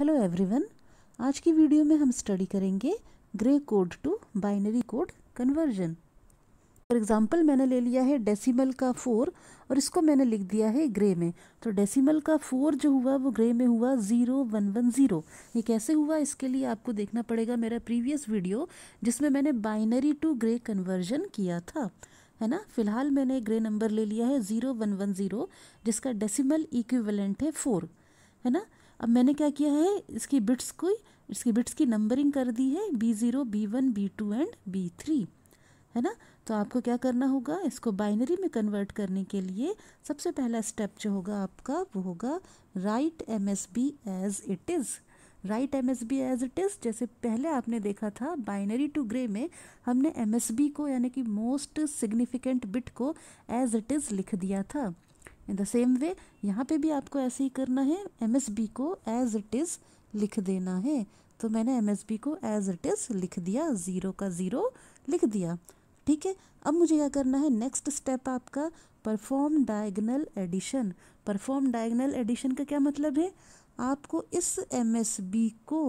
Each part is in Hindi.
हेलो एवरीवन आज की वीडियो में हम स्टडी करेंगे grey code to binary code conversion for example मैंने ले लिया है डेसिमल का फोर और इसको मैंने लिख दिया है ग्रे में तो डेसिमल का फोर जो हुआ वो ग्रे में हुआ ज़ीरो वन वन ज़ीरो ये कैसे हुआ इसके लिए आपको देखना पड़ेगा मेरा प्रीवियस वीडियो जिसमें मैंने बाइनरी टू ग्रे कन्वर्जन किया था है ना फिलहाल मैंने ग्रे नंबर ले लिया है ज़ीरो वन वन ज़ीरो जिसका डेसीमल इक्विवेलेंट है फोर है ना अब मैंने क्या किया है इसकी बिट्स को इसकी बिट्स की नंबरिंग कर दी है B zero B one B two and B three है ना तो आपको क्या करना होगा इसको बाइनरी में कन्वर्ट करने के लिए सबसे पहला स्टेप जो होगा आपका वो होगा right M S B as it is right M S B as it is जैसे पहले आपने देखा था बाइनरी टू ग्रे में हमने एम एस बी को यानी कि मोस्ट सिग्निफिकेंट बिट को एज इट इज़ लिख दिया था इन द सेम वे यहाँ पे भी आपको ऐसे ही करना है एम एस बी को एज इट इज़ लिख देना है तो मैंने एम एस बी को एज इट इज़ लिख दिया ज़ीरो का ज़ीरो लिख दिया ठीक है अब मुझे क्या करना है नेक्स्ट स्टेप आपका perform diagonal addition perform diagonal addition का क्या मतलब है आपको इस एम एस बी को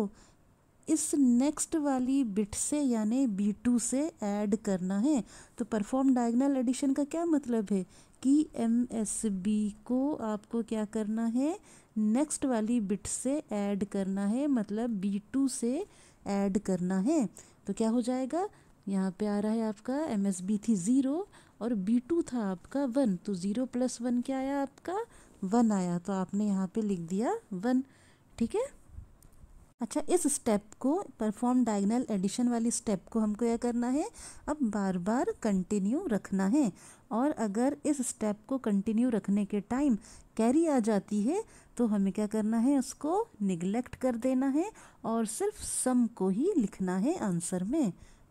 इस नेक्स्ट वाली बिट से यानी बी टू से ऐड करना है तो परफॉर्म डायगनल एडिशन का क्या मतलब है कि एम एस बी को आपको क्या करना है नेक्स्ट वाली बिट से ऐड करना है मतलब बी टू से ऐड करना है तो क्या हो जाएगा यहाँ पे आ रहा है आपका एम एस बी थी ज़ीरो और बी टू था आपका वन तो ज़ीरो प्लस वन क्या आया आपका वन आया तो आपने यहाँ पे लिख दिया वन ठीक है अच्छा इस स्टेप को परफॉर्म डायगनल एडिशन वाली स्टेप को हमको यह करना है अब बार बार कंटिन्यू रखना है और अगर इस स्टेप को कंटिन्यू रखने के टाइम कैरी आ जाती है तो हमें क्या करना है उसको निगलेक्ट कर देना है और सिर्फ सम को ही लिखना है आंसर में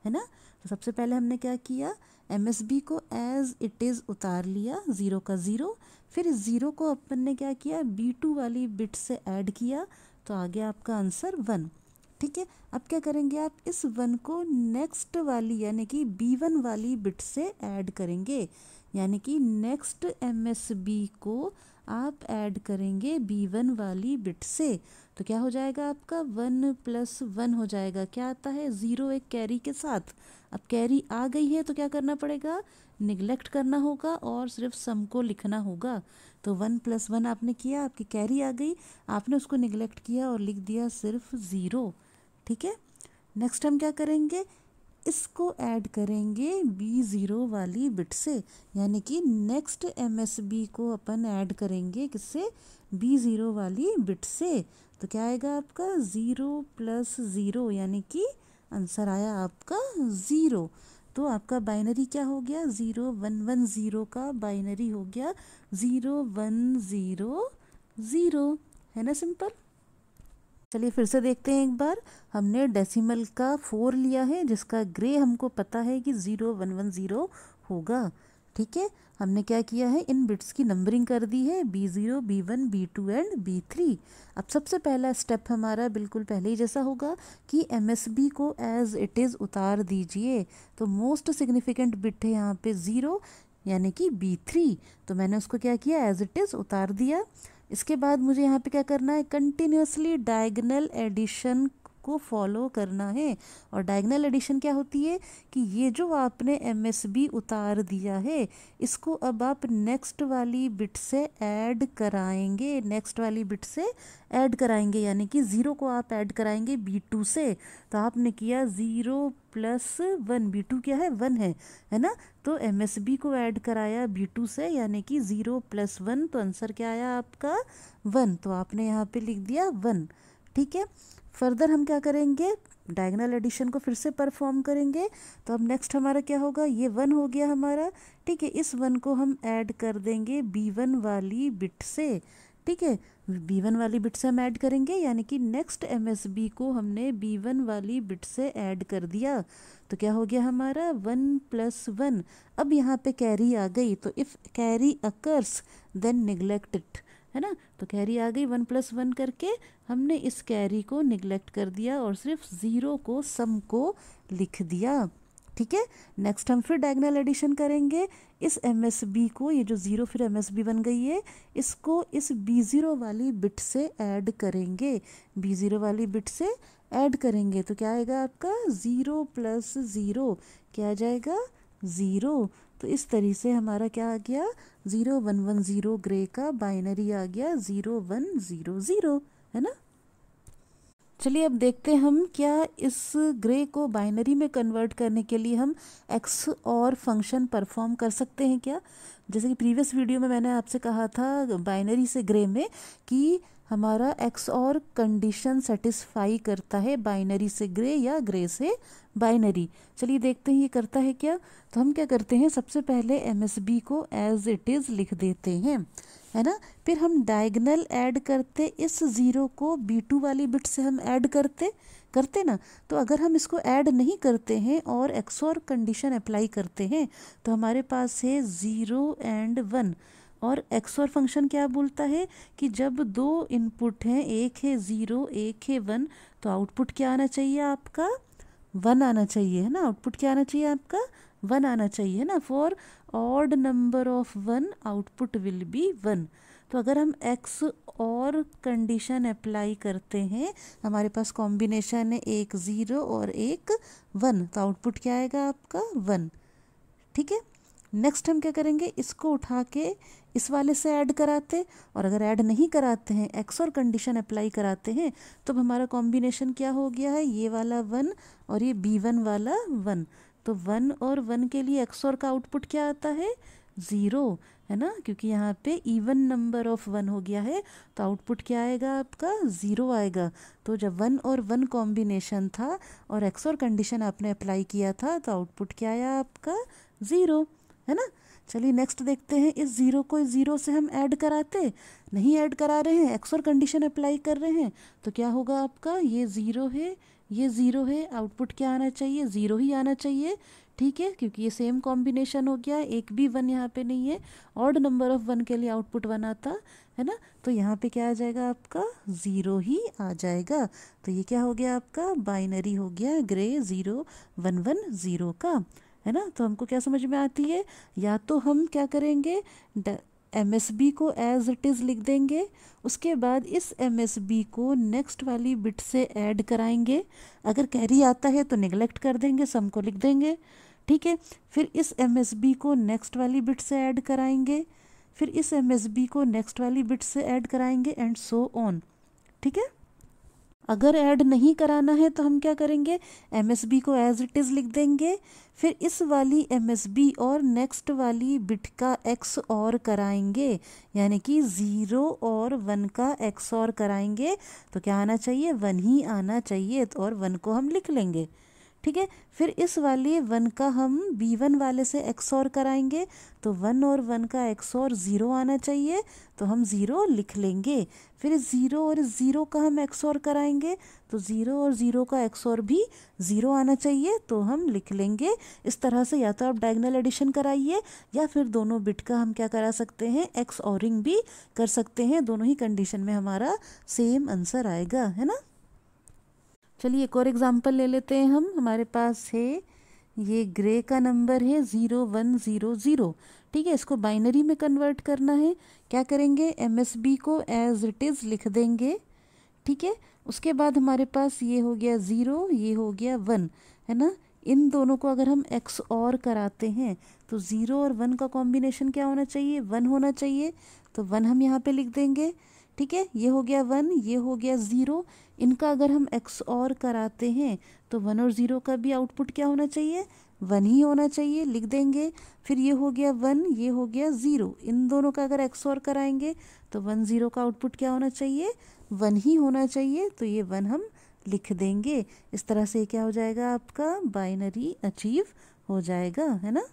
है ना तो सबसे पहले हमने क्या किया एम को एज इट इज़ उतार लिया ज़ीरो का ज़ीरो फिर ज़ीरो को अपन ने क्या किया बी टू वाली बिट से ऐड किया तो आ गया आपका आंसर वन ठीक है अब क्या करेंगे आप इस वन को नेक्स्ट वाली यानी कि बी वन वाली बिट से ऐड करेंगे यानी कि नेक्स्ट एम एस बी को आप ऐड करेंगे बी वन वाली बिट से तो क्या हो जाएगा आपका वन प्लस वन हो जाएगा क्या आता है ज़ीरो एक कैरी के साथ अब कैरी आ गई है तो क्या करना पड़ेगा निगलेक्ट करना होगा और सिर्फ सम को लिखना होगा तो वन प्लस वन आपने किया आपकी कैरी आ गई आपने उसको निगलेक्ट किया और लिख दिया सिर्फ ज़ीरो ठीक है नेक्स्ट हम क्या करेंगे इसको ऐड करेंगे बी ज़ीरो वाली बिट से यानी कि नेक्स्ट एम एस बी को अपन ऐड करेंगे किससे बी ज़ीरो वाली बिट से तो क्या आएगा आपका ज़ीरो प्लस ज़ीरो यानी कि आंसर आया आपका ज़ीरो तो आपका बाइनरी क्या हो गया ज़ीरो वन वन ज़ीरो का बाइनरी हो गया ज़ीरो वन ज़ीरो ज़ीरो है ना सिंपल चलिए फिर से देखते हैं एक बार हमने डेसिमल का फोर लिया है जिसका ग्रे हमको पता है कि ज़ीरो वन वन ज़ीरो होगा ठीक है हमने क्या किया है इन बिट्स की नंबरिंग कर दी है B zero B one B two and B three अब सबसे पहला स्टेप हमारा बिल्कुल पहले ही जैसा होगा कि एम एस बी को एज़ इट इज़ उतार दीजिए तो मोस्ट सिग्निफिकेंट बिट है यहाँ पे ज़ीरो यानी कि बी थ्री तो मैंने उसको क्या किया एज़ इट इज़ उतार दिया इसके बाद मुझे यहाँ पे क्या करना है कंटिन्यूसली डायगनल एडिशन को फॉलो करना है और डायगनल एडिशन क्या होती है कि ये जो आपने एम उतार दिया है इसको अब आप नेक्स्ट वाली बिट से ऐड कराएंगे नेक्स्ट वाली बिट से ऐड कराएंगे यानी कि ज़ीरो को आप ऐड कराएंगे बी टू से तो आपने किया zero plus one B two क्या है वन है है ना तो एम एस बी को ऐड कराया बी टू से यानी कि ज़ीरो प्लस वन तो आंसर क्या आया आपका वन तो आपने यहाँ पे लिख दिया वन ठीक है फर्दर हम क्या करेंगे डायगनल एडिशन को फिर से परफॉर्म करेंगे तो अब नेक्स्ट हमारा क्या होगा ये वन हो गया हमारा ठीक है इस वन को हम ऐड कर देंगे बी वन वाली बिट से ठीक है बी वन वाली बिट से हम ऐड करेंगे यानी कि नेक्स्ट एम एस बी को हमने बी वन वाली बिट से ऐड कर दिया तो क्या हो गया हमारा वन प्लस वन अब यहाँ पे कैरी आ गई तो if carry occurs then neglect it है ना तो कैरी आ गई वन प्लस वन करके हमने इस कैरी को निगलेक्ट कर दिया और सिर्फ ज़ीरो को सम को लिख दिया ठीक है नेक्स्ट हम फिर डायगनल एडिशन करेंगे इस एम एस बी को ये जो ज़ीरो फिर एम एस बी बन गई है इसको इस बी ज़ीरो वाली बिट से ऐड करेंगे बी ज़ीरो वाली बिट से ऐड करेंगे तो क्या आएगा आपका ज़ीरो प्लस ज़ीरो क्या आ जाएगा ज़ीरो तो इस तरह से हमारा क्या आ गया zero one one zero grey का बाइनरी आ गया ज़ीरो वन ज़ीरो ज़ीरो है ना चलिए अब देखते हैं हम क्या इस ग्रे को बाइनरी में कन्वर्ट करने के लिए हम एक्स और फंक्शन परफॉर्म कर सकते हैं क्या जैसे कि प्रीवियस वीडियो में मैंने आपसे कहा था बाइनरी से ग्रे में कि हमारा एक्स और कंडीशन सेटिस्फाई करता है बाइनरी से ग्रे या ग्रे से बाइनरी चलिए देखते हैं ये करता है क्या तो हम क्या करते हैं सबसे पहले एम को एज इट इज़ लिख देते हैं है ना फिर हम डायगनल ऐड करते इस ज़ीरो को बी टू वाली बिट से हम ऐड करते करते ना तो अगर हम इसको ऐड नहीं करते हैं और एक्स और कंडीशन अप्लाई करते हैं तो हमारे पास है ज़ीरो एंड वन और एक्सोर फंक्शन क्या बोलता है कि जब दो इनपुट हैं एक है ज़ीरो एक है वन तो आउटपुट क्या आना चाहिए आपका वन आना चाहिए है ना आउटपुट क्या आना चाहिए आपका वन आना चाहिए है ना for odd number of one output will be one तो अगर हम एक्स और कंडीशन अप्लाई करते हैं हमारे पास कॉम्बिनेशन है एक ज़ीरो और एक वन तो आउटपुट क्या आएगा आपका वन ठीक है नेक्स्ट हम क्या करेंगे इसको उठा के इस वाले से ऐड कराते और अगर ऐड नहीं कराते हैं एक्स और कंडीशन अप्लाई कराते हैं तो हमारा कॉम्बिनेशन क्या हो गया है ये वाला वन और ये बी वन वाला वन तो वन और वन के लिए एक्स और का आउटपुट क्या आता है ज़ीरो है ना क्योंकि यहाँ पे इवन नंबर ऑफ वन हो गया है तो आउटपुट क्या आएगा आपका ज़ीरो आएगा तो जब वन और वन कॉम्बिनेशन था और एक्स और कंडीशन आपने अप्लाई किया था तो आउटपुट क्या आया आपका ज़ीरो है ना चलिए नेक्स्ट देखते हैं इस ज़ीरो को इस ज़ीरो से हम ऐड कराते नहीं ऐड करा रहे हैं एक्स और कंडीशन अप्लाई कर रहे हैं तो क्या होगा आपका ये ज़ीरो है ये ज़ीरो है आउटपुट क्या आना चाहिए ज़ीरो ही आना चाहिए ठीक है क्योंकि ये सेम कॉम्बिनेशन हो गया एक भी वन यहाँ पे नहीं है ऑड नंबर ऑफ वन के लिए आउटपुट वन आता है ना तो यहाँ पे क्या आ जाएगा आपका ज़ीरो ही आ जाएगा तो ये क्या हो गया आपका बाइनरी हो गया grey zero one one zero का है ना तो हमको क्या समझ में आती है या तो हम क्या करेंगे एम एस बी को एज इट इज़ लिख देंगे उसके बाद इस एम एस बी को नेक्स्ट वाली बिट से ऐड कराएंगे अगर कैरी आता है तो निगलेक्ट कर देंगे सम को लिख देंगे ठीक है फिर इस एम एस बी को नेक्स्ट वाली बिट से ऐड कराएंगे फिर इस एम एस बी को नेक्स्ट वाली बिट से ऐड कराएंगे एंड सो ऑन ठीक है अगर ऐड नहीं कराना है तो हम क्या करेंगे एम को एज इट इज़ लिख देंगे फिर इस वाली एम और नेक्स्ट वाली बिट का एक्स और कराएंगे यानी कि ज़ीरो और वन का एक्स और कराएंगे तो क्या आना चाहिए वन ही आना चाहिए तो और वन को हम लिख लेंगे ठीक है फिर इस वाले वन का हम बी वन वाले से एक्स और कराएंगे तो वन और वन का एक्स और ज़ीरो आना चाहिए तो हम ज़ीरो लिख लेंगे फिर ज़ीरो और ज़ीरो का हम एक्स और कराएंगे तो ज़ीरो और ज़ीरो का एक्स और भी ज़ीरो आना चाहिए तो हम लिख लेंगे इस तरह से या तो आप डायगनल एडिशन कराइए या फिर दोनों बिट का हम क्या करा सकते हैं एक्स औरिंग भी कर सकते हैं दोनों ही कंडीशन में हमारा सेम आंसर आएगा है ना चलिए एक और एग्ज़ाम्पल ले लेते हैं हम हमारे पास है ये ग्रे का नंबर है ज़ीरो वन ज़ीरो ज़ीरो ठीक है इसको बाइनरी में कन्वर्ट करना है क्या करेंगे एम को एज इट इज़ लिख देंगे ठीक है उसके बाद हमारे पास ये हो गया ज़ीरो ये हो गया वन है ना इन दोनों को अगर हम एक्स और कराते हैं तो ज़ीरो और वन का कॉम्बिनेशन क्या होना चाहिए वन होना चाहिए तो वन हम यहाँ पे लिख देंगे ठीक है ये हो गया वन ये हो गया ज़ीरो इनका अगर हम एक्स और कराते हैं तो वन और ज़ीरो का भी आउटपुट क्या होना चाहिए वन ही होना चाहिए लिख देंगे फिर ये हो गया वन ये हो गया ज़ीरो इन दोनों का अगर एक्स और कराएंगे तो वन ज़ीरो का आउटपुट क्या होना चाहिए वन ही होना चाहिए तो ये वन हम लिख देंगे इस तरह से क्या हो जाएगा आपका बाइनरी अचीव हो जाएगा है ना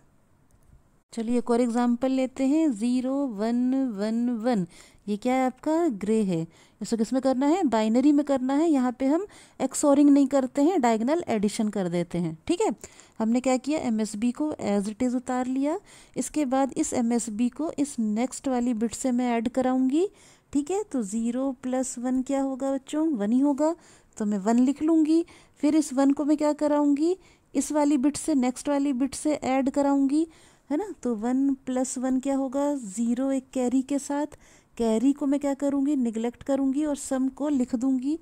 चलिए एक और एग्जाम्पल लेते हैं ज़ीरो वन वन वन ये क्या है आपका ग्रे है इसको किस में करना है बाइनरी में करना है यहाँ पे हम एक्सोरिंग नहीं करते हैं डायगनल एडिशन कर देते हैं ठीक है हमने क्या किया एम को एज इट इज़ उतार लिया इसके बाद इस एम को इस नेक्स्ट वाली बिट से मैं ऐड कराऊंगी ठीक है तो ज़ीरो प्लस वन क्या होगा बच्चों वन ही होगा तो मैं वन लिख लूँगी फिर इस वन को मैं क्या कराऊँगी इस वाली बिट से नेक्स्ट वाली बिट से ऐड कराऊँगी है ना तो वन प्लस वन क्या होगा ज़ीरो एक कैरी के साथ कैरी को मैं क्या करूँगी निगलेक्ट करूँगी और सम को लिख दूँगी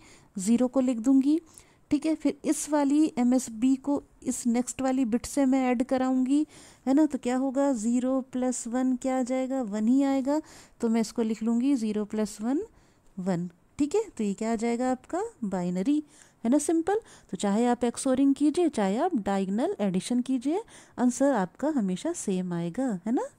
ज़ीरो को लिख दूँगी ठीक है फिर इस वाली एम एस बी को इस नेक्स्ट वाली बिट से मैं ऐड कराऊंगी है ना तो क्या होगा ज़ीरो प्लस वन क्या आ जाएगा वन ही आएगा तो मैं इसको लिख लूँगी ज़ीरो प्लस वन वन ठीक है तो ये क्या आ जाएगा आपका बाइनरी है ना सिंपल तो चाहे आप एक्सोरिंग कीजिए चाहे आप डाइगनल एडिशन कीजिए आंसर आपका हमेशा सेम आएगा है ना